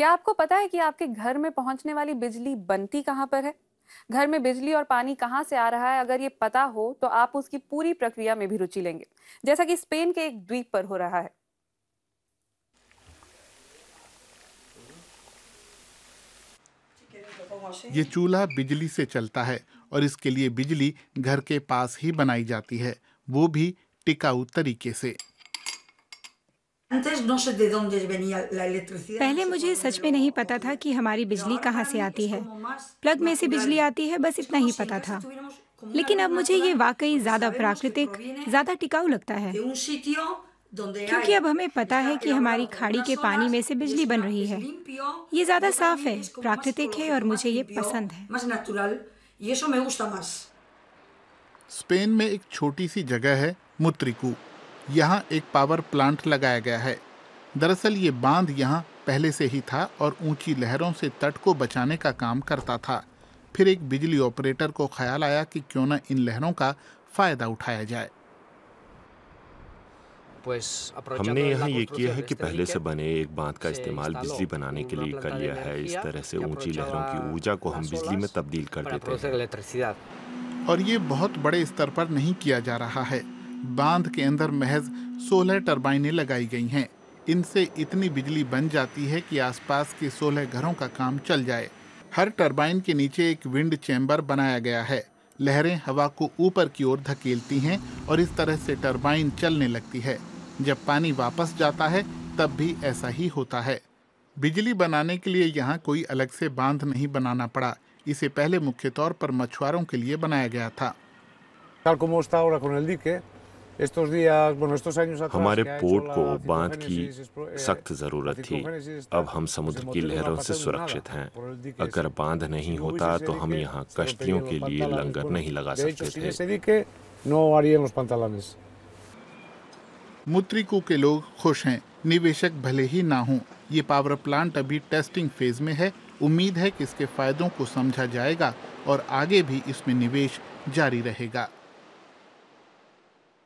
क्या आपको पता है कि आपके घर में पहुंचने वाली बिजली बनती कहां पर है घर में बिजली और पानी कहां से आ रहा है अगर ये पता हो तो आप उसकी पूरी प्रक्रिया में भी रुचि लेंगे जैसा कि स्पेन के एक द्वीप पर हो रहा है ये चूल्हा बिजली से चलता है और इसके लिए बिजली घर के पास ही बनाई जाती है वो भी टिकाऊ तरीके से पहले मुझे सच में नहीं पता था कि हमारी बिजली कहाँ से आती है प्लग में से बिजली आती है बस इतना ही पता था लेकिन अब मुझे ये वाकई ज़्यादा प्राकृतिक ज़्यादा टिकाऊ लगता है क्योंकि अब हमें पता है कि हमारी खाड़ी के पानी में से बिजली बन रही है ये ज़्यादा साफ है प्राकृतिक है और मुझे ये पसंद है स्पेन में एक छोटी सी जगह है मुत्रिकू यहाँ एक पावर प्लांट लगाया गया है दरअसल ये बांध यहाँ पहले से ही था और ऊंची लहरों से तट को बचाने का काम करता था फिर एक बिजली ऑपरेटर को ख्याल आया कि क्यों ना इन लहरों का फ़ायदा उठाया जाए हमने यहाँ ये किया है कि पहले से बने एक बांध का इस्तेमाल बिजली बनाने के लिए कर लिया है इस तरह से ऊंची लहरों की ऊर्जा को हम बिजली में तब्दील कर देते हैं और ये बहुत बड़े स्तर पर नहीं किया जा रहा है बांध के अंदर महज सोलह टर्बाइने लगाई गई हैं इनसे इतनी बिजली बन जाती है कि आसपास के सोलह घरों का काम चल जाए हर टरबाइन के नीचे एक विंड चैम्बर बनाया गया है लहरें हवा को ऊपर की ओर धकेलती हैं और इस तरह से टरबाइन चलने लगती है जब पानी वापस जाता है तब भी ऐसा ही होता है बिजली बनाने के लिए यहाँ कोई अलग से बांध नहीं बनाना पड़ा इसे पहले मुख्य तौर पर मछुआरों के लिए बनाया गया था हमारे पोर्ट को बांध की eh, सख्त ज़रूरत थी अब हम समुद्र की लहरों से सुरक्षित हैं अगर बांध नहीं होता तो हम यहाँ कश्तियों के लिए लंगर नहीं लगा सकते थे मुत्रिको के लोग खुश हैं निवेशक भले ही ना हों ये पावर प्लांट अभी टेस्टिंग फेज में है उम्मीद है कि इसके फायदों को समझा जाएगा और आगे भी इसमें निवेश जारी रहेगा